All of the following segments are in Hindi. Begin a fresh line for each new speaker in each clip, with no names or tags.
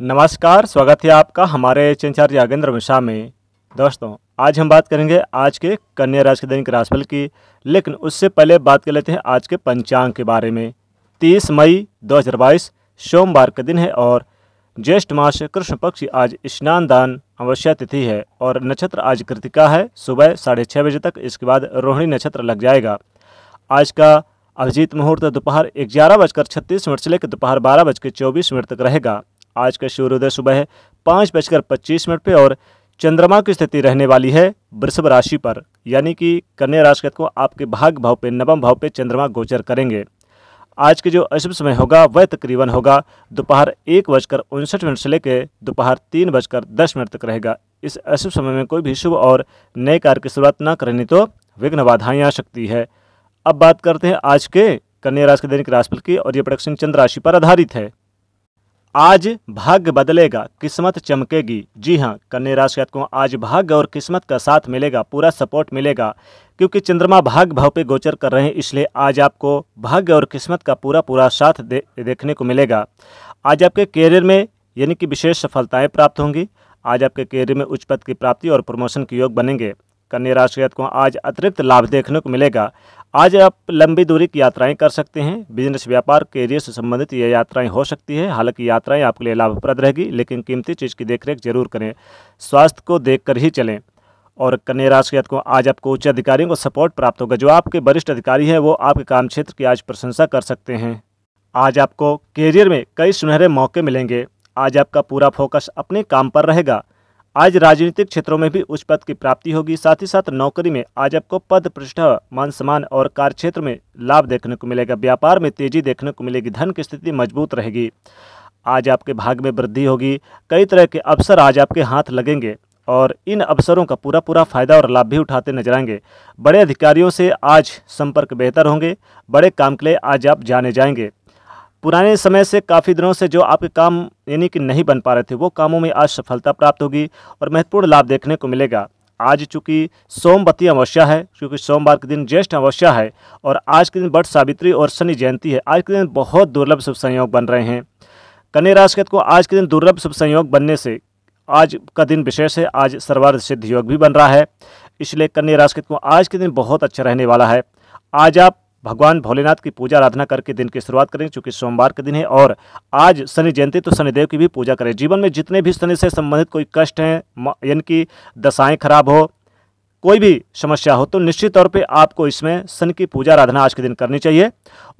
नमस्कार स्वागत है आपका हमारे चिंचार यागेंद्र मिश्रा में दोस्तों आज हम बात करेंगे आज के कन्या राशि के दैनिक राशिफल की लेकिन उससे पहले बात कर लेते हैं आज के पंचांग के बारे में 30 मई 2022 सोमवार का दिन है और ज्येष्ठ मास कृष्ण पक्ष आज स्नान दान अवश्य तिथि है और नक्षत्र आज कृतिका है सुबह साढ़े छः बजे तक इसके बाद रोहिणी नक्षत्र लग जाएगा आज का अभिजीत मुहूर्त दोपहर ग्यारह बजकर छत्तीस मिनट से लेकर दोपहर बारह बजकर चौबीस मिनट तक रहेगा आज का सूर्योदय सुबह है पाँच बजकर पच्चीस मिनट पर और चंद्रमा की स्थिति रहने वाली है वृषभ राशि पर यानी कि कन्या राशि को आपके भाग भाव पे नवम भाव पे चंद्रमा गोचर करेंगे आज के जो अशुभ समय होगा वह तकरीबन होगा दोपहर एक बजकर उनसठ मिनट से लेकर दोपहर तीन बजकर दस मिनट तक रहेगा इस अशुभ समय में कोई भी शुभ और नए कार्य की शुरुआत न करनी तो विघ्न बाधाएं आ सकती है अब बात करते हैं आज के कन्या राशि के दैनिक राशिफल की और ये प्रोडक्शन चंद्र राशि पर आधारित है आज भाग्य बदलेगा किस्मत चमकेगी जी हाँ कन्या राशि को आज भाग्य और किस्मत का साथ मिलेगा पूरा सपोर्ट मिलेगा क्योंकि चंद्रमा भाग भाव पे गोचर कर रहे हैं इसलिए आज आपको भाग्य और किस्मत का पूरा पूरा साथ दे, देखने को मिलेगा आज आपके कैरियर में यानी कि विशेष सफलताएं प्राप्त होंगी आज आपके कैरियर में उच्च पद की प्राप्ति और प्रमोशन के योग बनेंगे कन्या राशि को आज अतिरिक्त लाभ देखने को मिलेगा आज आप लंबी दूरी की यात्राएं कर सकते हैं बिजनेस व्यापार कैरियर से संबंधित ये यात्राएं हो सकती है हालांकि यात्राएं आपके लिए लाभप्रद रहेगी लेकिन कीमती चीज़ की देखरेख जरूर करें स्वास्थ्य को देखकर ही चलें और कन्या राशि को आज आपको उच्च अधिकारियों को सपोर्ट प्राप्त होगा जो आपके वरिष्ठ अधिकारी हैं वो आपके काम क्षेत्र की आज प्रशंसा कर सकते हैं आज आपको कैरियर में कई सुनहरे मौके मिलेंगे आज आपका पूरा फोकस अपने काम पर रहेगा आज राजनीतिक क्षेत्रों में भी उच्च पद की प्राप्ति होगी साथ ही साथ नौकरी में आज आपको पद प्रतिष्ठा मान सम्मान और कार्यक्षेत्र में लाभ देखने को मिलेगा व्यापार में तेजी देखने को मिलेगी धन की स्थिति मजबूत रहेगी आज आपके भाग में वृद्धि होगी कई तरह के अवसर आज आपके हाथ लगेंगे और इन अवसरों का पूरा पूरा फायदा और लाभ भी उठाते नजर आएंगे बड़े अधिकारियों से आज संपर्क बेहतर होंगे बड़े काम के लिए आज आप जाने जाएंगे पुराने समय से काफ़ी दिनों से जो आपके काम यानी कि नहीं बन पा रहे थे वो कामों में आज सफलता प्राप्त होगी और महत्वपूर्ण लाभ देखने को मिलेगा आज चूँकि सोमवती अमावस्या है क्योंकि सोमवार के दिन ज्येष्ठ अमावस्या है और आज के दिन बट सावित्री और शनि जयंती है आज के दिन बहुत दुर्लभ शुभ संयोग बन रहे हैं कन्या राशि को तो आज के दिन दुर्लभ शुभ संयोग बनने से आज का दिन विशेष है आज सर्वार्थ सिद्ध योग भी बन रहा है इसलिए कन्या राशि को तो आज के दिन बहुत अच्छा रहने वाला है आज आप भगवान भोलेनाथ की पूजा आराधना करके दिन की शुरुआत करें चूँकि सोमवार के दिन है और आज शनि जयंती तो शनिदेव की भी पूजा करें जीवन में जितने भी शनि से संबंधित कोई कष्ट हैं यानी कि दशाएँ खराब हो कोई भी समस्या हो तो निश्चित तौर पे आपको इसमें सन की पूजा आराधना आज के दिन करनी चाहिए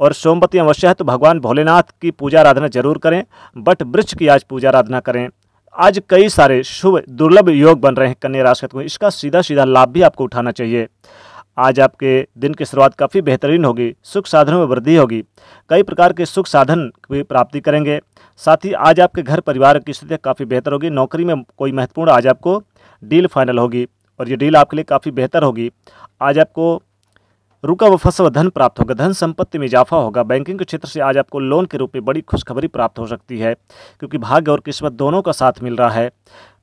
और सोमवती अवश्य है तो भगवान भोलेनाथ की पूजा आराधना जरूर करें बट वृक्ष की आज पूजा आराधना करें आज कई सारे शुभ दुर्लभ योग बन रहे हैं कन्या राशि को तो इसका सीधा सीधा लाभ भी आपको उठाना चाहिए आज आपके दिन की शुरुआत काफ़ी बेहतरीन होगी सुख साधनों में वृद्धि होगी कई प्रकार के सुख साधन भी प्राप्ति करेंगे साथ ही आज आपके घर परिवार की स्थिति काफ़ी बेहतर होगी नौकरी में कोई महत्वपूर्ण आज आपको डील फाइनल होगी और ये डील आपके लिए काफ़ी बेहतर होगी आज आपको रुका व फंसा धन प्राप्त होगा धन संपत्ति में इजाफा होगा बैंकिंग के क्षेत्र से आज आपको लोन के रूप में बड़ी खुशखबरी प्राप्त हो सकती है क्योंकि भाग्य और किस्मत दोनों का साथ मिल रहा है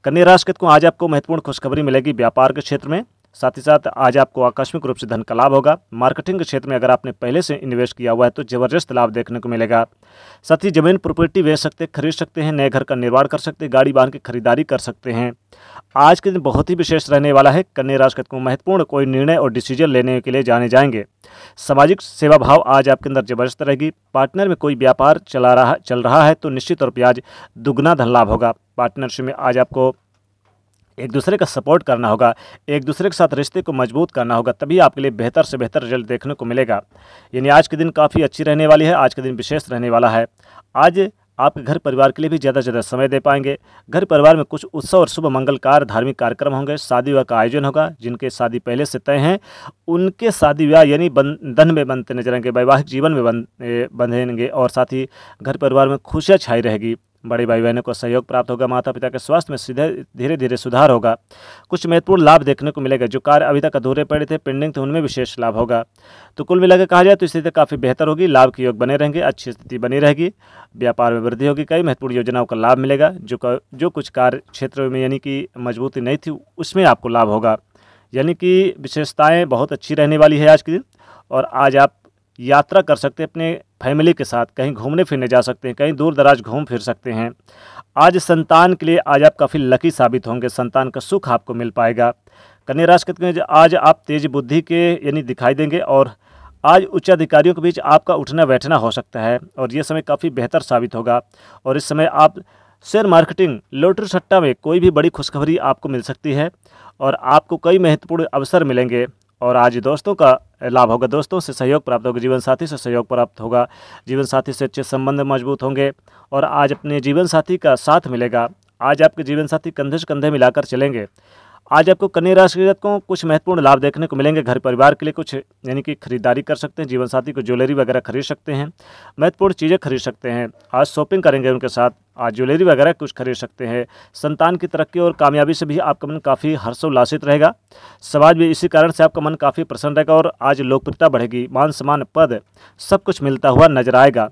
कन्या राशि को आज आपको महत्वपूर्ण खुशखबरी मिलेगी व्यापार के क्षेत्र में साथ ही साथ आज आपको आकस्मिक रूप से धन का लाभ होगा मार्केटिंग के क्षेत्र में अगर आपने पहले से इन्वेस्ट किया हुआ है तो जबरदस्त लाभ देखने को मिलेगा साथ ही जमीन प्रॉपर्टी बेच सकते खरीद सकते हैं नए घर का निर्माण कर सकते हैं गाड़ी वाहन की खरीदारी कर सकते हैं आज के दिन बहुत ही विशेष रहने वाला है कन्या राशि को महत्वपूर्ण कोई निर्णय और डिसीजन लेने के लिए जाने जाएंगे सामाजिक सेवा भाव आज आपके अंदर जबरदस्त रहेगी पार्टनर में कोई व्यापार चला रहा चल रहा है तो निश्चित तौर पर आज दुगुना धन लाभ होगा पार्टनरशिप में आज आपको एक दूसरे का सपोर्ट करना होगा एक दूसरे के साथ रिश्ते को मजबूत करना होगा तभी आपके लिए बेहतर से बेहतर रिजल्ट देखने को मिलेगा यानी आज के दिन काफ़ी अच्छी रहने वाली है आज के दिन विशेष रहने वाला है आज आपके घर परिवार के लिए भी ज़्यादा से ज़्यादा समय दे पाएंगे घर परिवार में कुछ उत्सव और शुभ मंगलकार धार्मिक कार्यक्रम होंगे शादी विवाह का आयोजन होगा जिनके शादी पहले से तय हैं उनके शादी विवाह यानी बंधन में बनते नजर आएंगे वैवाहिक जीवन में बंधेंगे और साथ ही घर परिवार में खुशियाँ छाई रहेगी बड़े भाई बहनों को सहयोग प्राप्त होगा माता पिता के स्वास्थ्य में सीधे धीरे धीरे सुधार होगा कुछ महत्वपूर्ण लाभ देखने को मिलेगा जो कार्य अभी तक अधूरे पड़े थे पेंडिंग थे उनमें विशेष लाभ होगा तो कुल मिलाकर कहा जाए तो स्थिति काफ़ी बेहतर होगी लाभ के योग बने रहेंगे अच्छी स्थिति बनी रहेगी व्यापार में वृद्धि होगी कई महत्वपूर्ण योजनाओं का लाभ मिलेगा जो जो कुछ कार्य क्षेत्र में यानी कि मजबूती नहीं थी उसमें आपको लाभ होगा यानी कि विशेषताएँ बहुत अच्छी रहने वाली है आज के दिन और आज आप यात्रा कर सकते हैं अपने फैमिली के साथ कहीं घूमने फिरने जा सकते हैं कहीं दूर दराज घूम फिर सकते हैं आज संतान के लिए आज आप काफ़ी लकी साबित होंगे संतान का सुख आपको मिल पाएगा कन्या राशि हैं आज आप तेज बुद्धि के यानी दिखाई देंगे और आज उच्च अधिकारियों के बीच आपका उठना बैठना हो सकता है और ये समय काफ़ी बेहतर साबित होगा और इस समय आप शेयर मार्केटिंग लोटरी सट्टा में कोई भी बड़ी खुशखबरी आपको मिल सकती है और आपको कई महत्वपूर्ण अवसर मिलेंगे और आज दोस्तों का लाभ होगा दोस्तों से सहयोग प्राप्त होगा जीवन साथी से सहयोग प्राप्त होगा जीवन साथी से अच्छे संबंध मजबूत होंगे और आज अपने जीवन साथी का साथ मिलेगा आज आपके जीवन साथी कंधे से कंधे मिलाकर चलेंगे आज आपको कन्या राशि के जातकों कुछ महत्वपूर्ण लाभ देखने को मिलेंगे घर परिवार के लिए कुछ यानी कि खरीदारी कर सकते हैं जीवन साथी को ज्वेलरी वगैरह खरीद सकते हैं महत्वपूर्ण चीज़ें खरीद सकते हैं आज शॉपिंग करेंगे उनके साथ आज ज्वेलरी वगैरह कुछ खरीद सकते हैं संतान की तरक्की और कामयाबी से भी आपका मन काफ़ी हर्षोल्लासित रहेगा समाज में इसी कारण से आपका मन काफ़ी प्रसन्न रहेगा और आज लोकप्रियता बढ़ेगी मान सम्मान पद सब कुछ मिलता हुआ नजर आएगा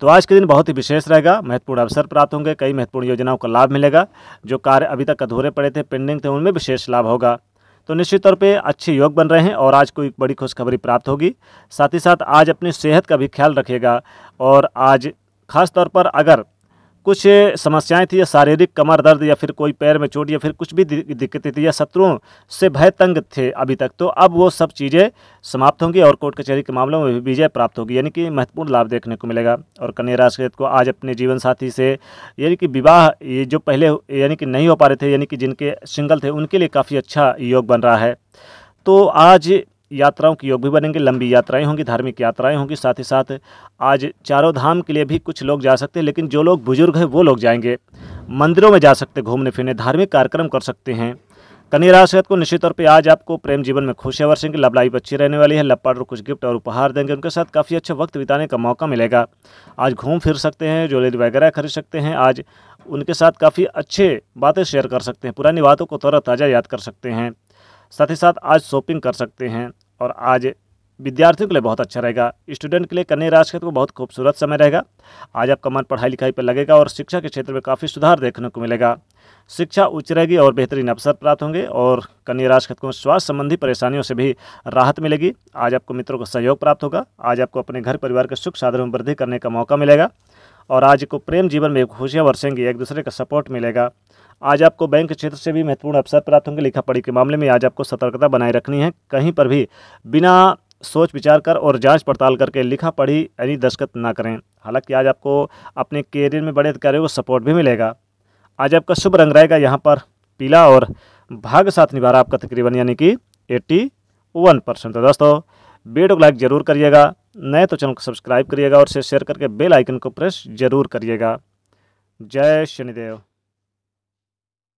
तो आज के दिन बहुत ही विशेष रहेगा महत्वपूर्ण अवसर प्राप्त होंगे कई महत्वपूर्ण योजनाओं का लाभ मिलेगा जो कार्य अभी तक अधूरे पड़े थे पेंडिंग थे उनमें विशेष लाभ होगा तो निश्चित तौर पे अच्छे योग बन रहे हैं और आज कोई बड़ी खुशखबरी प्राप्त होगी साथ ही साथ आज अपनी सेहत का भी ख्याल रखिएगा और आज खास तौर पर अगर कुछ समस्याएं थी या शारीरिक कमर दर्द या फिर कोई पैर में चोट या फिर कुछ भी दिक्कतें थी या शत्रुओं से भय तंग थे अभी तक तो अब वो सब चीज़ें समाप्त होंगी और कोर्ट कचहरी के मामलों में विजय प्राप्त होगी यानी कि महत्वपूर्ण लाभ देखने को मिलेगा और कन्या राशि को आज अपने जीवन साथी से यानी कि विवाह ये जो पहले यानी कि नहीं हो पा रहे थे यानी कि जिनके सिंगल थे उनके लिए काफ़ी अच्छा योग बन रहा है तो आज यात्राओं के योग भी बनेंगे लंबी यात्राएं होंगी धार्मिक यात्राएं होंगी साथ ही साथ आज चारों धाम के लिए भी कुछ लोग जा सकते हैं लेकिन जो लोग बुजुर्ग हैं वो लोग जाएंगे मंदिरों में जा सकते घूमने फिरने धार्मिक कार्यक्रम कर सकते हैं कन्या राशि को निश्चित तौर पर आज आपको प्रेम जीवन में खुशियाँ वर्षेंगे लव लाइफ अच्छी रहने वाली है लव पार्टनर कुछ गिफ्ट और उपहार देंगे उनके साथ काफ़ी अच्छा वक्त बिताने का मौका मिलेगा आज घूम फिर सकते हैं ज्वेलरी वगैरह खरीद सकते हैं आज उनके साथ काफ़ी अच्छे बातें शेयर कर सकते हैं पुरानी बातों को तौर ताज़ा याद कर सकते हैं साथ ही साथ आज शॉपिंग कर सकते हैं और आज विद्यार्थियों के लिए बहुत अच्छा रहेगा स्टूडेंट के लिए कन्या राशि का को तो बहुत खूबसूरत समय रहेगा आज आपका मन पढ़ाई लिखाई पर लगेगा और शिक्षा के क्षेत्र में काफ़ी सुधार देखने को मिलेगा शिक्षा उच्च रहेगी और बेहतरीन अवसर प्राप्त होंगे और कन्या राशि क्षेत्र को स्वास्थ्य संबंधी परेशानियों से भी राहत मिलेगी आज आपको मित्रों का सहयोग प्राप्त होगा आज आपको अपने घर परिवार के सुख साधन में वृद्धि करने का मौका मिलेगा और आज को प्रेम जीवन में खुशियाँ बरसेंगी एक दूसरे का सपोर्ट मिलेगा आज आपको बैंक क्षेत्र से भी महत्वपूर्ण अवसर प्राप्त होंगे लिखा पढ़ी के मामले में आज आपको सतर्कता बनाए रखनी है कहीं पर भी बिना सोच विचार कर और जांच पड़ताल करके लिखा पढ़ी यानी दस्खत ना करें हालांकि आज आपको अपने करियर में बड़े अधिकारियों को सपोर्ट भी मिलेगा आज आपका शुभ रंग रहेगा यहाँ पर पीला और भाग्य साथ निभा रहा आपका तकरीबन यानी कि एट्टी वन परसेंट तो दोस्तों वीडियो को लाइक जरूर करिएगा नए तो चैनल को सब्सक्राइब करिएगा और शेयर करके बेल आइकन को प्रेस जरूर करिएगा जय शनिदेव